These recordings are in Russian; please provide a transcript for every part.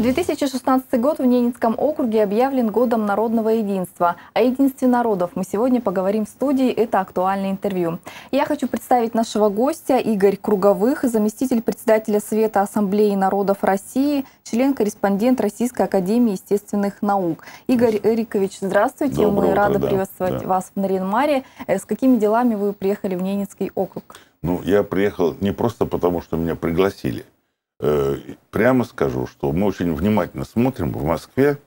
2016 год в Ненецком округе объявлен годом народного единства. О единстве народов мы сегодня поговорим в студии. Это актуальное интервью. Я хочу представить нашего гостя Игорь Круговых, заместитель председателя Совета Ассамблеи народов России, член-корреспондент Российской Академии естественных наук. Игорь Эрикович, здравствуйте. Доброе мы утро, рады да, приветствовать да. вас в Наринмаре. Э, с какими делами вы приехали в Ненецкий округ? Ну, я приехал не просто потому, что меня пригласили – Э, прямо скажу, что мы очень внимательно смотрим в Москве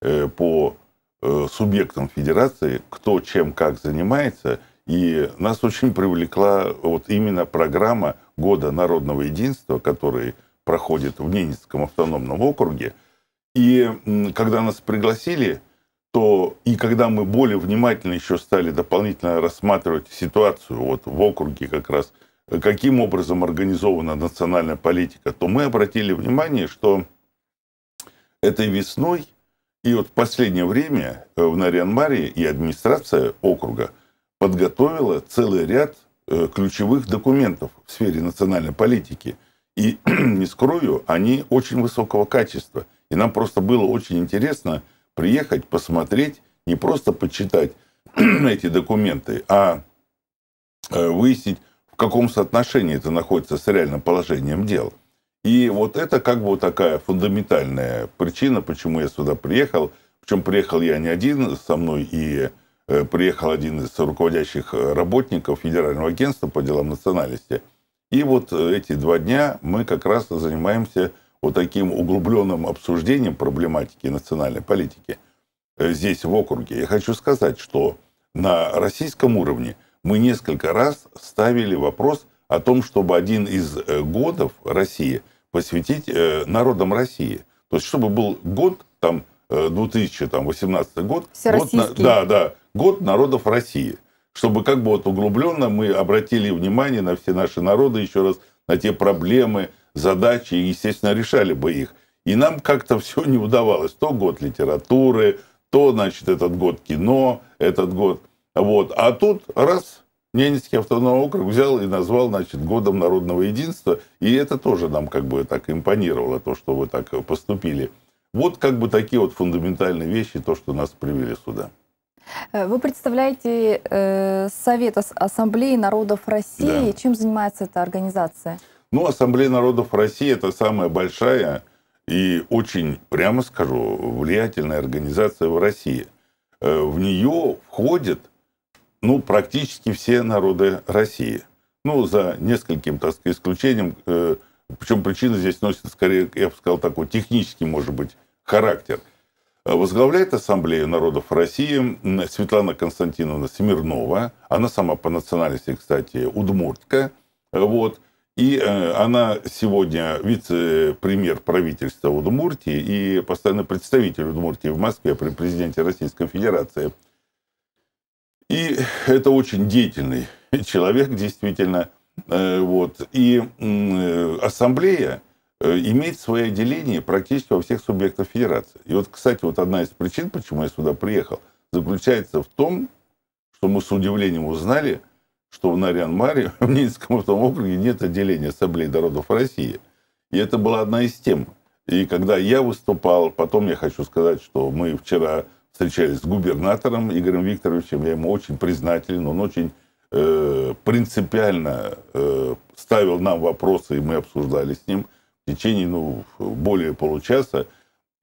э, по э, субъектам федерации, кто чем как занимается, и нас очень привлекла вот именно программа года народного единства, который проходит в Ненецком автономном округе. И когда нас пригласили, то и когда мы более внимательно еще стали дополнительно рассматривать ситуацию вот в округе как раз – каким образом организована национальная политика, то мы обратили внимание, что этой весной и вот в последнее время э, в Нарьянмаре и администрация округа подготовила целый ряд э, ключевых документов в сфере национальной политики. И, не скрою, они очень высокого качества. И нам просто было очень интересно приехать, посмотреть, не просто почитать эти документы, а э, выяснить, каком соотношении это находится с реальным положением дел. И вот это как бы такая фундаментальная причина, почему я сюда приехал. Причем приехал я не один, со мной и э, приехал один из руководящих э, работников Федерального агентства по делам национальности. И вот э, эти два дня мы как раз занимаемся вот таким углубленным обсуждением проблематики национальной политики здесь, в округе. Я хочу сказать, что на российском уровне – мы несколько раз ставили вопрос о том, чтобы один из э, годов России посвятить э, народам России. То есть, чтобы был год, там, 2018 э, год. год да, да, год народов России. Чтобы как бы вот углубленно мы обратили внимание на все наши народы, еще раз, на те проблемы, задачи, и, естественно, решали бы их. И нам как-то все не удавалось. То год литературы, то, значит, этот год кино, этот год вот. А тут раз Ненецкий автономный округ взял и назвал, значит, годом народного единства. И это тоже нам как бы так импонировало, то, что вы так поступили. Вот как бы такие вот фундаментальные вещи, то, что нас привели сюда. Э, вы представляете э, Совет Ассамблеи народов России. Да. Чем занимается эта организация? Ну, Ассамблея народов России – это самая большая и очень, прямо скажу, влиятельная организация в России. Э, в нее входит ну, практически все народы России. Ну, за нескольким, так сказать, исключением. Э, причем причина здесь носит, скорее, я бы сказал, такой технический, может быть, характер. Э, возглавляет Ассамблею народов России Светлана Константиновна Смирнова. Она сама по национальности, кстати, удмуртка. Вот. И э, она сегодня вице-премьер правительства Удмуртии и постоянный представитель Удмуртии в Москве при президенте Российской Федерации – и это очень деятельный человек, действительно. Э, вот. И э, ассамблея э, имеет свое отделение практически во всех субъектах федерации. И вот, кстати, вот одна из причин, почему я сюда приехал, заключается в том, что мы с удивлением узнали, что в Нарьян-Маре, в Нинском автономном округе нет отделения Ассамблеи народов России. И это была одна из тем. И когда я выступал, потом я хочу сказать, что мы вчера встречались с губернатором Игорем Викторовичем, я ему очень признателен, он очень э, принципиально э, ставил нам вопросы, и мы обсуждали с ним в течение ну, более получаса.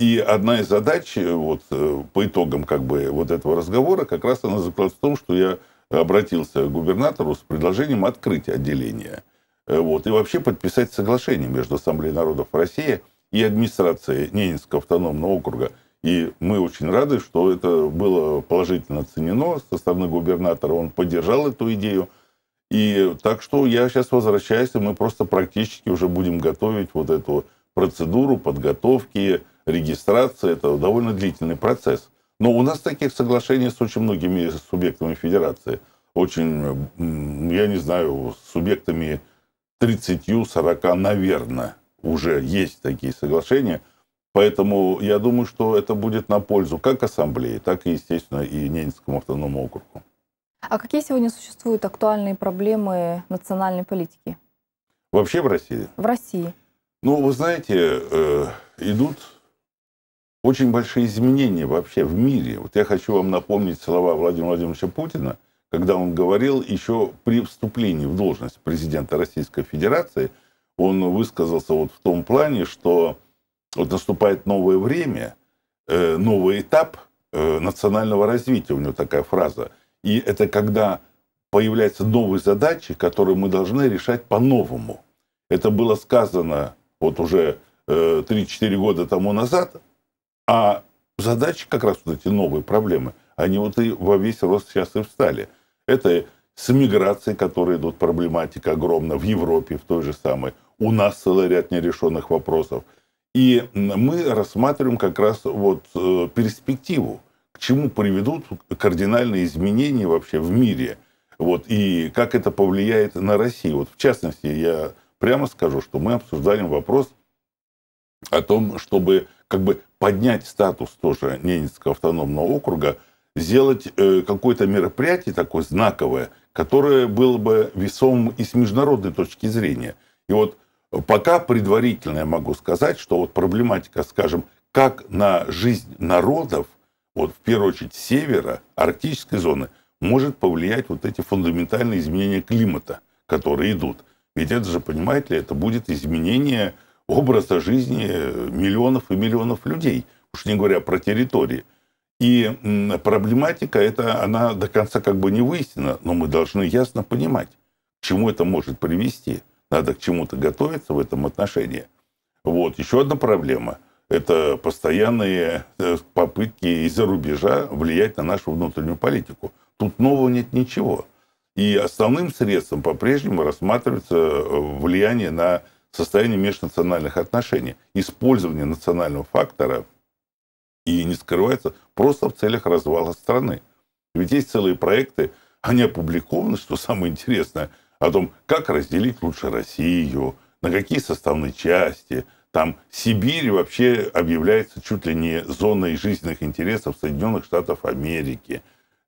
И одна из задач э, вот, э, по итогам как бы, вот этого разговора как раз она заключалась в том, что я обратился к губернатору с предложением открыть отделение. Э, вот, и вообще подписать соглашение между Ассамблеей народов России и администрацией Ненецкого автономного округа – и мы очень рады, что это было положительно оценено со стороны губернатора. Он поддержал эту идею. И так что я сейчас возвращаюсь, и мы просто практически уже будем готовить вот эту процедуру подготовки, регистрации. Это довольно длительный процесс. Но у нас таких соглашений с очень многими субъектами федерации. Очень, я не знаю, с субъектами 30-40, наверное, уже есть такие соглашения – Поэтому я думаю, что это будет на пользу как ассамблеи, так и, естественно, и Ненецкому автономному округу. А какие сегодня существуют актуальные проблемы национальной политики? Вообще в России? В России. Ну, вы знаете, э, идут очень большие изменения вообще в мире. Вот я хочу вам напомнить слова Владимира Владимировича Путина, когда он говорил еще при вступлении в должность президента Российской Федерации, он высказался вот в том плане, что вот наступает новое время, э, новый этап э, национального развития, у него такая фраза. И это когда появляются новые задачи, которые мы должны решать по-новому. Это было сказано вот уже 3-4 э, года тому назад, а задачи как раз вот эти новые проблемы, они вот и во весь рост сейчас и встали. Это с миграцией, которая идут проблематика огромна в Европе, в той же самой. У нас целый ряд нерешенных вопросов – и мы рассматриваем как раз вот э, перспективу, к чему приведут кардинальные изменения вообще в мире, вот, и как это повлияет на Россию. Вот в частности, я прямо скажу, что мы обсуждаем вопрос о том, чтобы как бы поднять статус тоже Ненецкого автономного округа, сделать э, какое-то мероприятие такое знаковое, которое было бы весомым и с международной точки зрения. И вот Пока предварительно я могу сказать, что вот проблематика, скажем, как на жизнь народов, вот в первую очередь севера, арктической зоны, может повлиять вот эти фундаментальные изменения климата, которые идут. Ведь это же, понимаете ли, это будет изменение образа жизни миллионов и миллионов людей, уж не говоря про территории. И проблематика это она до конца как бы не выяснена, но мы должны ясно понимать, к чему это может привести. Надо к чему-то готовиться в этом отношении. Вот, еще одна проблема – это постоянные э, попытки из-за рубежа влиять на нашу внутреннюю политику. Тут нового нет ничего. И основным средством по-прежнему рассматривается э, влияние на состояние межнациональных отношений, использование национального фактора и не скрывается просто в целях развала страны. Ведь есть целые проекты, они опубликованы, что самое интересное – о том, как разделить лучше Россию, на какие составные части. Там Сибирь вообще объявляется чуть ли не зоной жизненных интересов Соединенных Штатов Америки,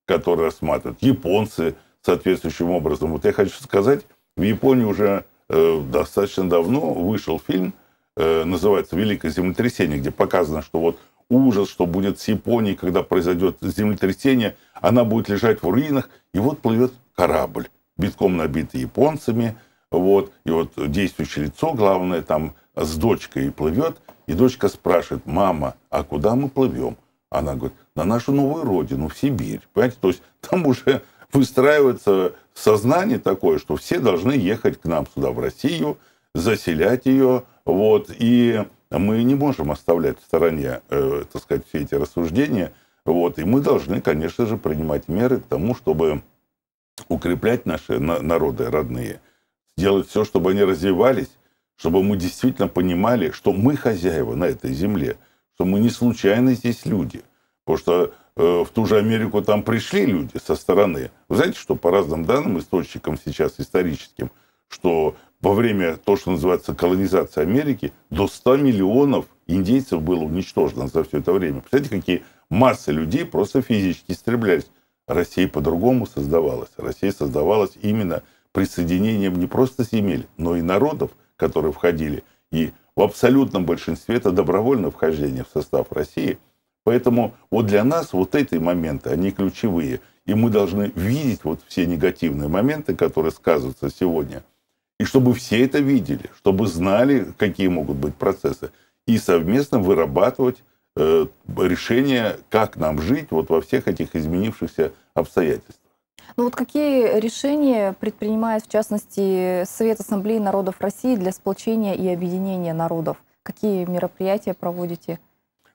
которые рассматривают японцы соответствующим образом. Вот я хочу сказать, в Японии уже э, достаточно давно вышел фильм, э, называется «Великое землетрясение», где показано, что вот ужас, что будет с Японией, когда произойдет землетрясение, она будет лежать в руинах, и вот плывет корабль битком набиты японцами, вот, и вот действующее лицо, главное, там с дочкой плывет, и дочка спрашивает, мама, а куда мы плывем? Она говорит, на нашу новую родину, в Сибирь. Понимаете, то есть там уже выстраивается сознание такое, что все должны ехать к нам сюда, в Россию, заселять ее, вот, и мы не можем оставлять в стороне, э, так сказать, все эти рассуждения, вот, и мы должны, конечно же, принимать меры к тому, чтобы укреплять наши народы родные, делать все, чтобы они развивались, чтобы мы действительно понимали, что мы хозяева на этой земле, что мы не случайно здесь люди. Потому что э, в ту же Америку там пришли люди со стороны. Вы знаете, что по разным данным, источникам сейчас историческим, что во время то, что называется колонизация Америки, до 100 миллионов индейцев было уничтожено за все это время. Представляете, какие массы людей просто физически истреблялись. Россия по-другому создавалась. Россия создавалась именно присоединением не просто земель, но и народов, которые входили. И в абсолютном большинстве это добровольное вхождение в состав России. Поэтому вот для нас вот эти моменты, они ключевые. И мы должны видеть вот все негативные моменты, которые сказываются сегодня. И чтобы все это видели, чтобы знали, какие могут быть процессы. И совместно вырабатывать Э, решение, как нам жить вот во всех этих изменившихся обстоятельствах. Ну вот какие решения предпринимает, в частности, Совет Ассамблеи народов России для сплочения и объединения народов? Какие мероприятия проводите?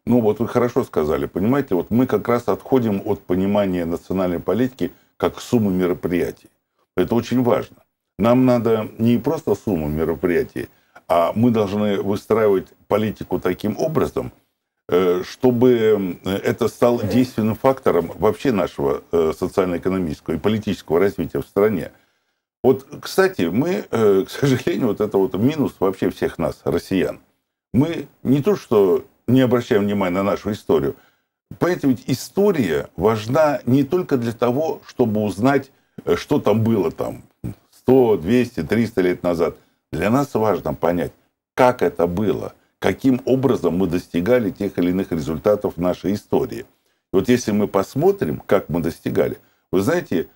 Ну вот вы хорошо сказали, понимаете, вот мы как раз отходим от понимания национальной политики как суммы мероприятий. Это очень важно. Нам надо не просто сумму мероприятий, а мы должны выстраивать политику таким образом, Э, чтобы это стало действенным фактором вообще нашего э, социально-экономического и политического развития в стране. Вот, кстати, мы, э, к сожалению, вот это вот минус вообще всех нас, россиян. Мы не то, что не обращаем внимания на нашу историю, поэтому ведь история важна не только для того, чтобы узнать, что там было там 100, 200, 300 лет назад. Для нас важно понять, как это было – каким образом мы достигали тех или иных результатов в нашей истории. Вот если мы посмотрим, как мы достигали, вы знаете,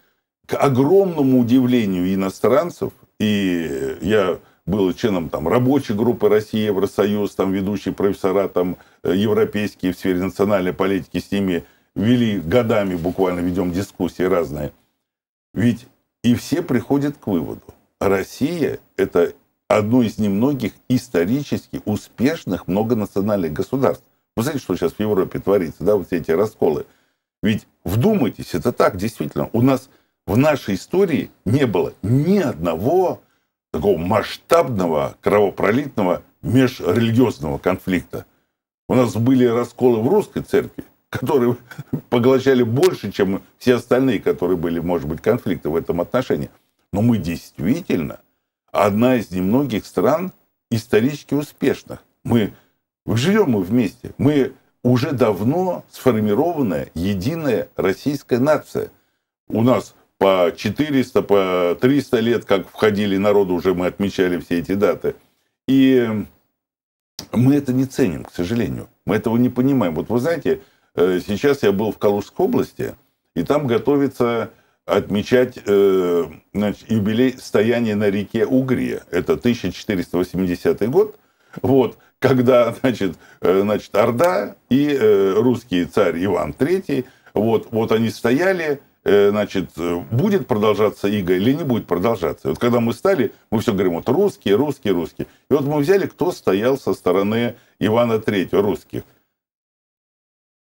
к огромному удивлению иностранцев, и я был членом там, рабочей группы России, Евросоюз, там ведущие профессора там, э, европейские в сфере национальной политики, с ними вели годами буквально, ведем дискуссии разные. Ведь и все приходят к выводу, Россия – это одно из немногих исторически успешных многонациональных государств. Вы знаете, что сейчас в Европе творится, да, вот все эти расколы. Ведь вдумайтесь, это так, действительно. У нас в нашей истории не было ни одного такого масштабного, кровопролитного межрелигиозного конфликта. У нас были расколы в русской церкви, которые поглощали больше, чем все остальные, которые были, может быть, конфликты в этом отношении. Но мы действительно одна из немногих стран исторически успешных. Мы живем мы вместе. Мы уже давно сформированная единая российская нация. У нас по 400, по 300 лет, как входили народы, уже мы отмечали все эти даты. И мы это не ценим, к сожалению. Мы этого не понимаем. Вот вы знаете, э, сейчас я был в Калужской области, и там готовится отмечать э, значит, юбилей стояния на реке Угрия. Это 1480 год. Вот, когда, значит, э, значит Орда и э, русский царь Иван III, вот, вот они стояли, значит, будет продолжаться иго или не будет продолжаться. вот когда мы стали, мы все говорим, вот русские, русские, русские. И вот мы взяли, кто стоял со стороны Ивана III, русских.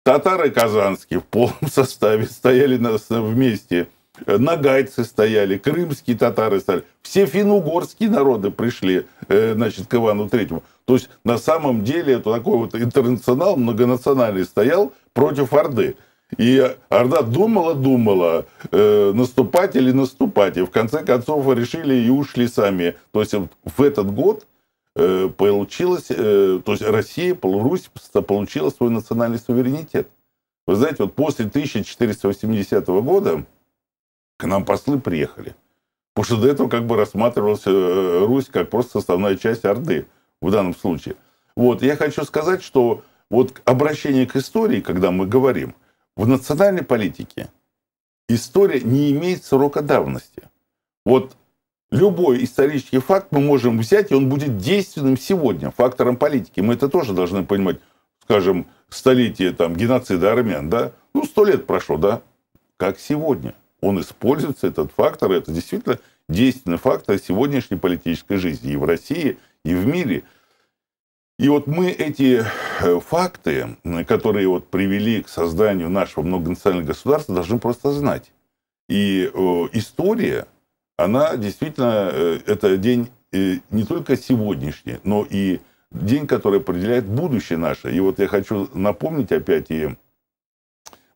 Татары казанские в полном составе стояли нас вместе – нагайцы стояли, крымские татары стояли. Все финно-угорские народы пришли э, значит, к Ивану Третьему. То есть на самом деле это такой вот интернационал многонациональный стоял против Орды. И Орда думала-думала, э, наступать или наступать. И в конце концов решили и ушли сами. То есть в этот год э, получилось, то есть Россия, Русь получила свой национальный суверенитет. Вы знаете, вот после 1480 года к нам послы приехали. Потому что до этого как бы рассматривалась э, Русь как просто составная часть Орды в данном случае. Вот, я хочу сказать, что вот обращение к истории, когда мы говорим, в национальной политике история не имеет срока давности. Вот любой исторический факт мы можем взять, и он будет действенным сегодня, фактором политики. Мы это тоже должны понимать. Скажем, столетие там, геноцида армян, да? Ну, сто лет прошло, да? Как сегодня – он используется, этот фактор, это действительно действенный фактор сегодняшней политической жизни и в России, и в мире. И вот мы эти э, факты, которые вот привели к созданию нашего многонационального государства, должны просто знать. И э, история, она действительно, э, это день не только сегодняшний, но и день, который определяет будущее наше. И вот я хочу напомнить опять и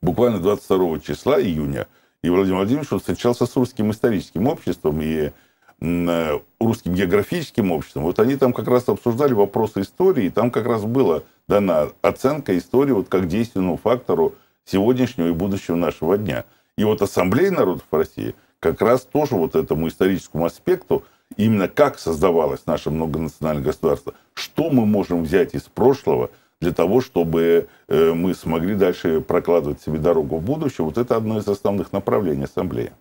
буквально 22 числа июня – и Владимир Владимирович он встречался с русским историческим обществом и э, русским географическим обществом. Вот они там как раз обсуждали вопросы истории, и там как раз была дана оценка истории вот как действенному фактору сегодняшнего и будущего нашего дня. И вот Ассамблея народов России как раз тоже вот этому историческому аспекту, именно как создавалось наше многонациональное государство, что мы можем взять из прошлого – для того, чтобы э, мы смогли дальше прокладывать себе дорогу в будущее. Вот это одно из основных направлений Ассамблеи.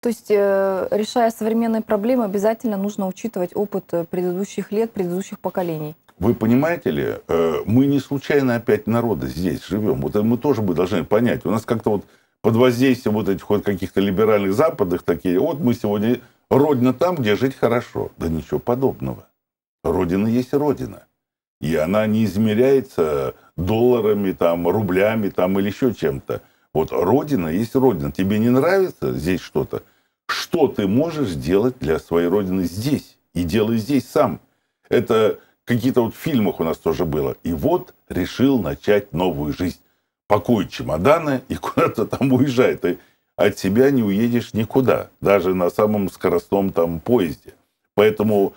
То есть, э, решая современные проблемы, обязательно нужно учитывать опыт э, предыдущих лет, предыдущих поколений. Вы понимаете ли, мы не случайно опять народы здесь живем. Вот мы тоже бы должны понять. У нас как-то вот под воздействием вот этих вот каких-то либеральных западных такие, вот мы сегодня родина там, где жить хорошо. Да ничего подобного. Родина есть родина. И она не измеряется долларами, там, рублями там, или еще чем-то. Вот родина есть родина. Тебе не нравится здесь что-то? Что ты можешь делать для своей родины здесь? И делай здесь сам. Это какие-то вот в фильмах у нас тоже было. И вот решил начать новую жизнь. Пакует чемоданы и куда-то там уезжает. И от себя не уедешь никуда, даже на самом скоростном там поезде. Поэтому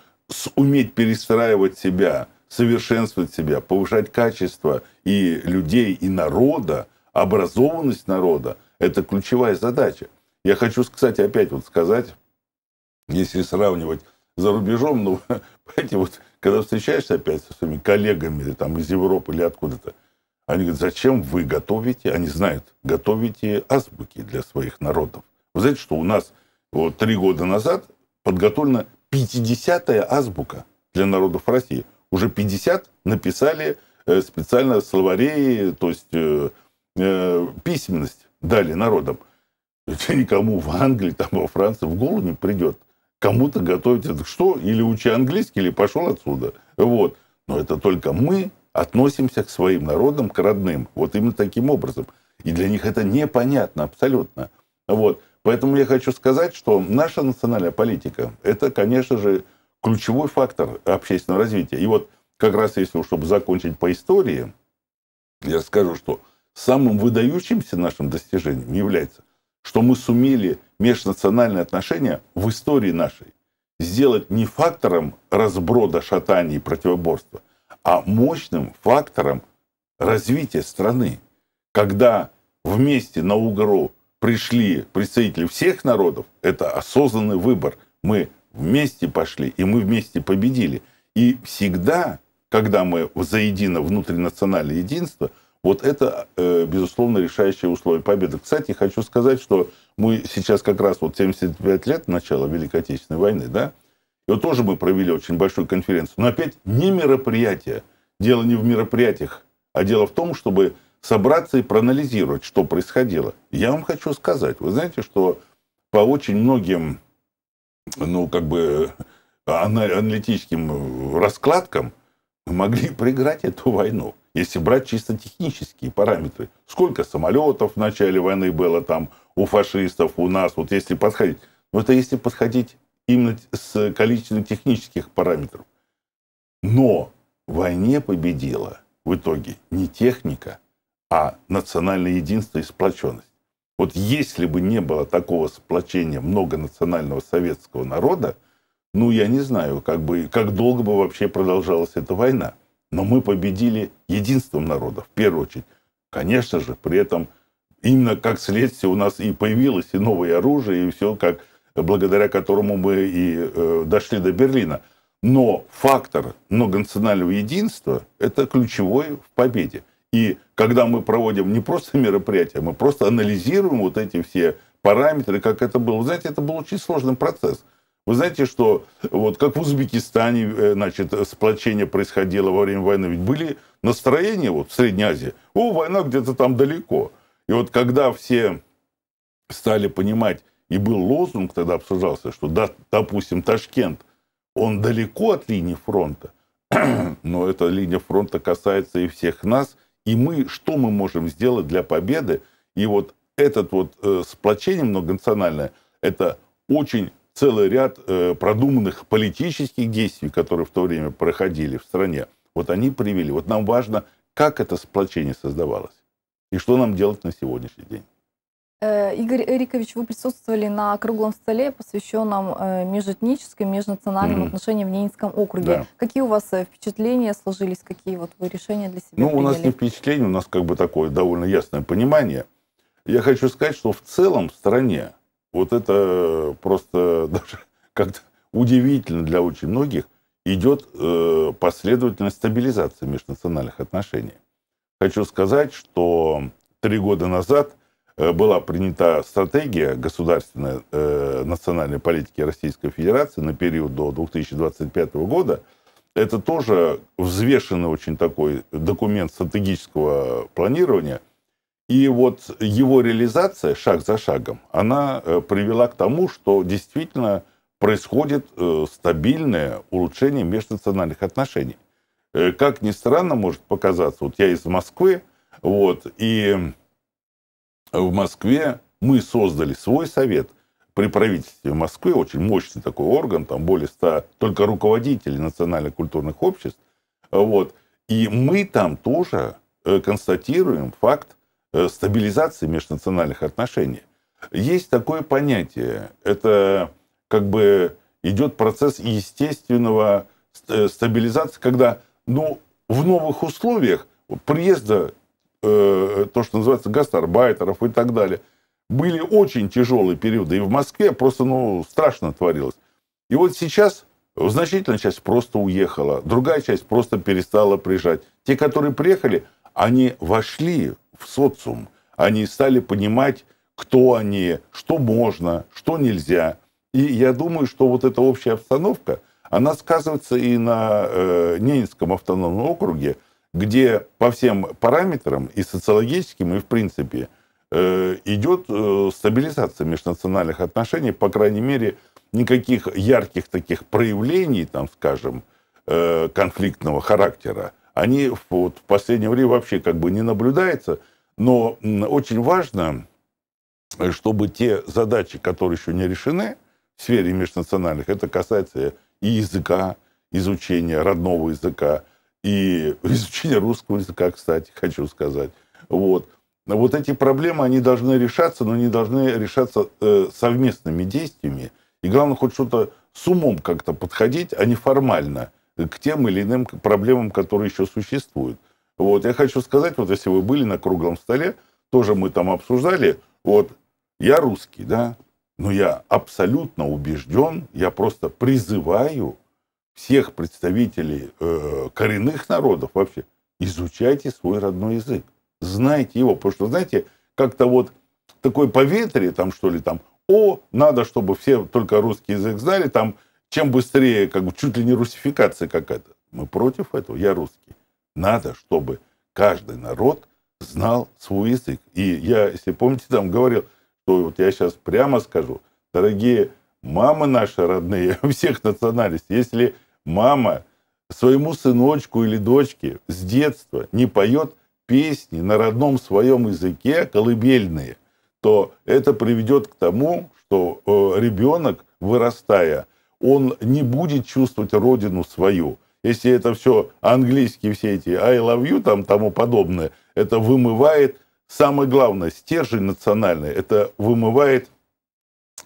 уметь перестраивать себя – совершенствовать себя, повышать качество и людей, и народа, образованность народа – это ключевая задача. Я хочу, кстати, опять вот сказать, если сравнивать за рубежом, ну, понимаете, вот когда встречаешься опять со своими коллегами там, из Европы или откуда-то, они говорят, зачем вы готовите, они знают, готовите азбуки для своих народов. Вы знаете, что у нас вот, три года назад подготовлена 50-я азбука для народов России – уже 50 написали э, специально словарей, то есть э, э, письменность дали народам. Это никому в Англии, там во Франции в голову не придет. Кому-то готовить это. Что? Или учи английский, или пошел отсюда. Вот. Но это только мы относимся к своим народам, к родным. Вот именно таким образом. И для них это непонятно абсолютно. Вот. Поэтому я хочу сказать, что наша национальная политика, это, конечно же, ключевой фактор общественного развития. И вот как раз если, чтобы закончить по истории, я скажу, что самым выдающимся нашим достижением является, что мы сумели межнациональные отношения в истории нашей сделать не фактором разброда, шатания и противоборства, а мощным фактором развития страны. Когда вместе на Угру пришли представители всех народов, это осознанный выбор. Мы вместе пошли, и мы вместе победили. И всегда, когда мы заедино внутринациональное единство, вот это, э, безусловно, решающее условие победы. Кстати, хочу сказать, что мы сейчас как раз вот 75 лет начала Великой Отечественной войны, да, и вот тоже мы провели очень большую конференцию. Но опять не мероприятие. Дело не в мероприятиях, а дело в том, чтобы собраться и проанализировать, что происходило. Я вам хочу сказать, вы знаете, что по очень многим ну, как бы э, аналитическим раскладкам, могли проиграть эту войну. Если брать чисто технические параметры. Сколько самолетов в начале войны было там у фашистов, у нас, вот если подходить. Но это если подходить именно с количеством технических параметров. Но в войне победила в итоге не техника, а национальное единство и сплоченность. Вот если бы не было такого сплочения многонационального советского народа, ну, я не знаю, как, бы, как долго бы вообще продолжалась эта война. Но мы победили единством народа, в первую очередь. Конечно же, при этом именно как следствие у нас и появилось и новое оружие, и все, как, благодаря которому мы и э, дошли до Берлина. Но фактор многонационального единства – это ключевой в победе. И когда мы проводим не просто мероприятия, мы просто анализируем вот эти все параметры, как это было. Вы знаете, это был очень сложный процесс. Вы знаете, что вот как в Узбекистане, э, значит, сплочение происходило во время войны, ведь были настроения вот в Средней Азии. О, война где-то там далеко. И вот когда все стали понимать, и был лозунг тогда обсуждался, что, да, допустим, Ташкент, он далеко от линии фронта, но эта линия фронта касается и всех нас, и мы, что мы можем сделать для победы? И вот этот вот э, сплочение многонациональное, это очень целый ряд э, продуманных политических действий, которые в то время проходили в стране. Вот они привели. Вот нам важно, как это сплочение создавалось и что нам делать на сегодняшний день. Э, Игорь Эрикович, вы присутствовали на круглом столе, посвященном э, межэтническим, межнациональным mm-hmm. отношениям в Ненецком округе. Да. Какие у вас э, впечатления сложились, какие вот вы решения для себя Ну, приняли? у нас не впечатление, у нас как бы такое довольно ясное понимание. Я хочу сказать, что в целом в стране, вот это просто даже как-то удивительно для очень многих, идет последовательная стабилизация межнациональных отношений. Хочу сказать, что три года назад – Э, была принята стратегия государственной э, национальной политики Российской Федерации на период до 2025 года. Это тоже взвешенный очень такой документ стратегического планирования. И вот его реализация шаг за шагом, она э, привела к тому, что действительно происходит э, стабильное улучшение межнациональных отношений. Как ни странно может показаться, вот я из Москвы, вот, и в Москве мы создали свой совет при правительстве Москвы, очень мощный такой орган, там более 100 только руководителей национальных культурных обществ. Вот. И мы там тоже э, констатируем факт э, стабилизации межнациональных отношений. Есть такое понятие, это как бы идет процесс естественного э, стабилизации, когда ну, в новых условиях приезда э, то, что называется, гастарбайтеров и так далее. Были очень тяжелые периоды. И в Москве просто ну, страшно творилось. И вот сейчас значительная часть просто уехала. Другая часть просто перестала приезжать. Те, которые приехали, они вошли в социум. Они стали понимать, кто они, что можно, что нельзя. И я думаю, что вот эта общая обстановка, она сказывается и на э, Ненецком автономном округе – где по всем параметрам, и социологическим, и в принципе, э, идет э, стабилизация межнациональных отношений, по крайней мере, никаких ярких таких проявлений, там, скажем, э, конфликтного характера, они вот в последнее время вообще как бы не наблюдаются, но очень важно, чтобы те задачи, которые еще не решены в сфере межнациональных, это касается и языка, изучения родного языка, и изучение русского языка, кстати, хочу сказать. Вот. Вот эти проблемы, они должны решаться, но они должны решаться э, совместными действиями. И главное, хоть что-то с умом как-то подходить, а не формально к тем или иным проблемам, которые еще существуют. Вот. Я хочу сказать, вот если вы были на круглом столе, тоже мы там обсуждали, вот я русский, да, но я абсолютно убежден, я просто призываю всех представителей э, коренных народов вообще, изучайте свой родной язык, знайте его, потому что, знаете, как-то вот такое поветрие там, что ли, там, о, надо, чтобы все только русский язык знали, там, чем быстрее, как бы, чуть ли не русификация какая-то. Мы против этого, я русский. Надо, чтобы каждый народ знал свой язык. И я, если помните, там говорил, что вот я сейчас прямо скажу, дорогие мамы наши родные всех национальностей, если мама своему сыночку или дочке с детства не поет песни на родном своем языке, колыбельные, то это приведет к тому, что э, ребенок, вырастая, он не будет чувствовать родину свою. Если это все английские, все эти I love you, там тому подобное, это вымывает, самое главное, стержень национальный, это вымывает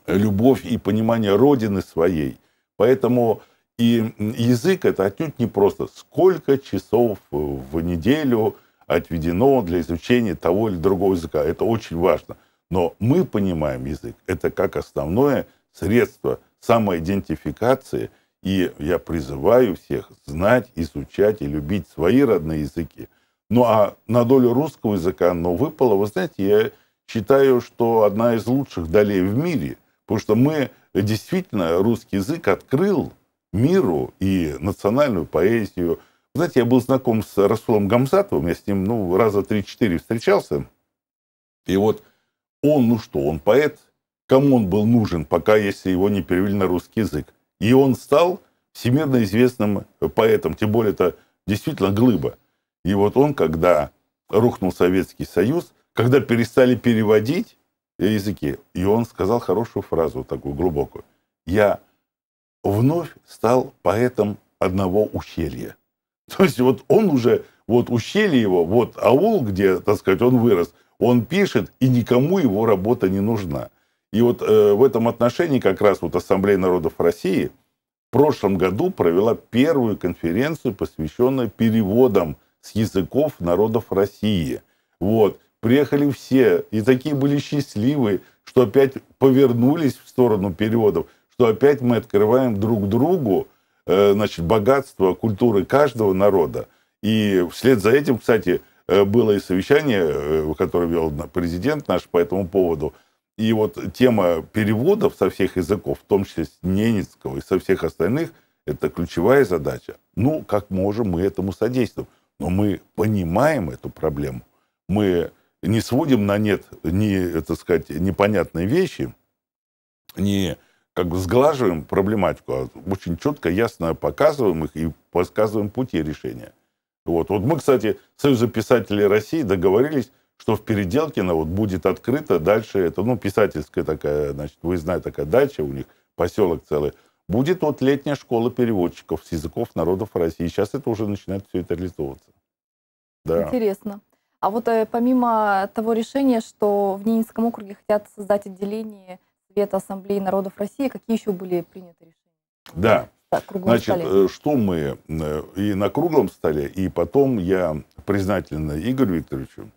любовь и понимание родины своей. Поэтому и язык это отнюдь не просто сколько часов в неделю отведено для изучения того или другого языка. Это очень важно. Но мы понимаем язык. Это как основное средство самоидентификации. И я призываю всех знать, изучать и любить свои родные языки. Ну а на долю русского языка оно ну, выпало. Вы знаете, я считаю, что одна из лучших долей в мире. Потому что мы действительно русский язык открыл миру и национальную поэзию. Знаете, я был знаком с Расулом Гамзатовым, я с ним ну, раза три-четыре встречался. И вот он, ну что, он поэт, кому он был нужен, пока если его не перевели на русский язык. И он стал всемирно известным поэтом, тем более это действительно глыба. И вот он, когда рухнул Советский Союз, когда перестали переводить языки, и он сказал хорошую фразу, такую глубокую. Я вновь стал поэтом одного ущелья. То есть вот он уже, вот ущелье его, вот аул, где, так сказать, он вырос, он пишет, и никому его работа не нужна. И вот э, в этом отношении как раз вот Ассамблея народов России в прошлом году провела первую конференцию, посвященную переводам с языков народов России. Вот. Приехали все, и такие были счастливые, что опять повернулись в сторону переводов что опять мы открываем друг другу э, значит, богатство культуры каждого народа. И вслед за этим, кстати, э, было и совещание, э, которое вел президент наш по этому поводу. И вот тема переводов со всех языков, в том числе с ненецкого и со всех остальных, это ключевая задача. Ну, как можем мы этому содействуем? Но мы понимаем эту проблему. Мы не сводим на нет, не, так сказать, непонятные вещи, не как бы сглаживаем проблематику, а очень четко, ясно показываем их и подсказываем пути решения. Вот. вот мы, кстати, Союза писателей России договорились, что в Переделкино вот будет открыто дальше, это, ну, писательская такая, значит, выездная такая дача у них, поселок целый, будет вот летняя школа переводчиков с языков народов России. Сейчас это уже начинает все это реализовываться. Да. Интересно. А вот э, помимо того решения, что в Ненецком округе хотят создать отделение Совета Ассамблеи народов России, какие еще были приняты решения? Да. Так, Значит, столе. Э, что мы э, и на круглом столе, и потом я признательна Игорю Викторовичу.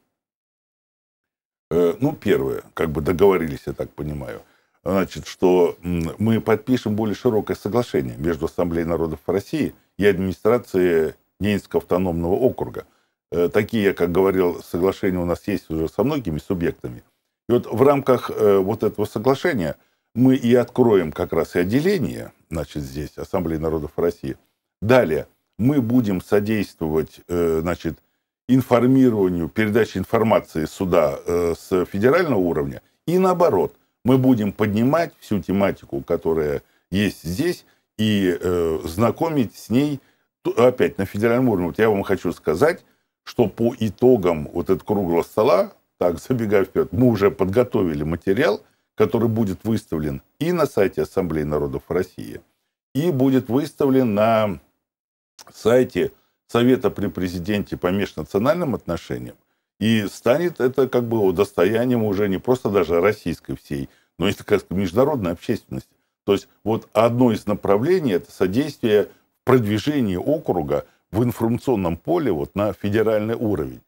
Э, ну, первое, как бы договорились, я так понимаю, значит, что мы подпишем более широкое соглашение между Ассамблеей народов России и администрацией Ненецкого автономного округа. Такие, как говорил, соглашения у нас есть уже со многими субъектами – и вот в рамках э, вот этого соглашения мы и откроем как раз и отделение, значит, здесь, Ассамблеи народов России. Далее мы будем содействовать, э, значит, информированию, передаче информации суда э, с федерального уровня. И наоборот, мы будем поднимать всю тематику, которая есть здесь, и знакомить с ней опять на федеральном уровне. Вот я вам хочу сказать, что по итогам вот этого круглого стола так, забегая вперед, мы уже подготовили материал, который будет выставлен и на сайте Ассамблеи народов России, и будет выставлен на сайте Совета при президенте по межнациональным отношениям. И станет это как бы достоянием уже не просто даже российской всей, но и, так сказать, международной общественности. То есть вот одно из направлений – это содействие продвижению округа в информационном поле вот на федеральный уровень.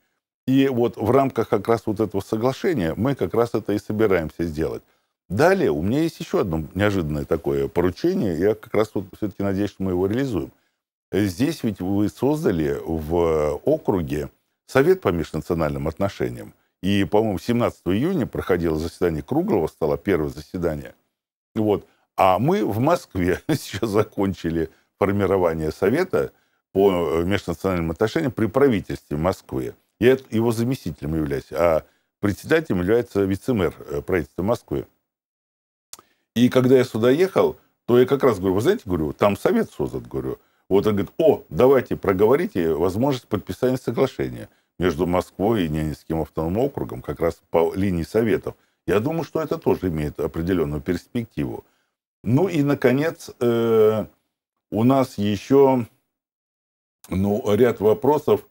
И вот в рамках как раз вот этого соглашения мы как раз это и собираемся сделать. Далее у меня есть еще одно неожиданное такое поручение. Я как раз вот все-таки надеюсь, что мы его реализуем. Здесь ведь вы создали в округе Совет по межнациональным отношениям. И, по-моему, 17 июня проходило заседание круглого стола, первое заседание. Вот. А мы в Москве сейчас закончили формирование Совета по межнациональным отношениям при правительстве Москвы. Я его заместителем являюсь, а председателем является вице-мэр э, правительства Москвы. И когда я сюда ехал, то я как раз говорю, вы знаете, говорю, там совет создан, говорю. Вот он говорит, о, давайте проговорите возможность подписания соглашения между Москвой и Ненецким автономным округом, как раз по линии советов. Я думаю, что это тоже имеет определенную перспективу. Ну и, наконец, э, у нас еще ну, ряд вопросов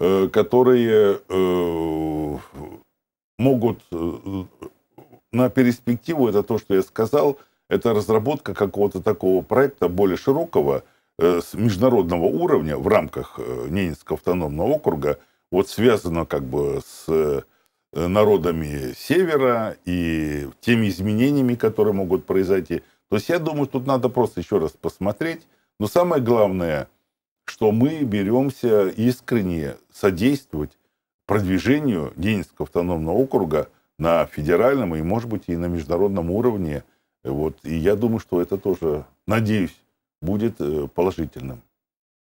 Э, которые э, могут э, на перспективу, это то, что я сказал, это разработка какого-то такого проекта более широкого, с международного уровня в рамках Ненецкого автономного округа, вот связано как бы с народами Севера и теми изменениями, которые могут произойти. То есть я думаю, тут надо просто еще раз посмотреть. Но самое главное – что мы беремся искренне содействовать продвижению Денинского автономного округа на федеральном и, может быть, и на международном уровне. Вот. И я думаю, что это тоже, надеюсь, будет э, положительным.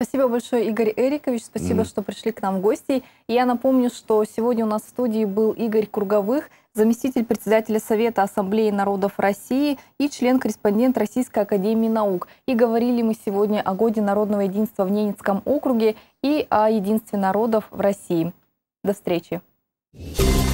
Спасибо большое, Игорь Эрикович. Спасибо, mm. что пришли к нам в гости. И я напомню, что сегодня у нас в студии был Игорь Круговых, заместитель председателя Совета Ассамблеи народов России и член-корреспондент Российской Академии Наук. И говорили мы сегодня о Годе народного единства в Ненецком округе и о единстве народов в России. До встречи. Thank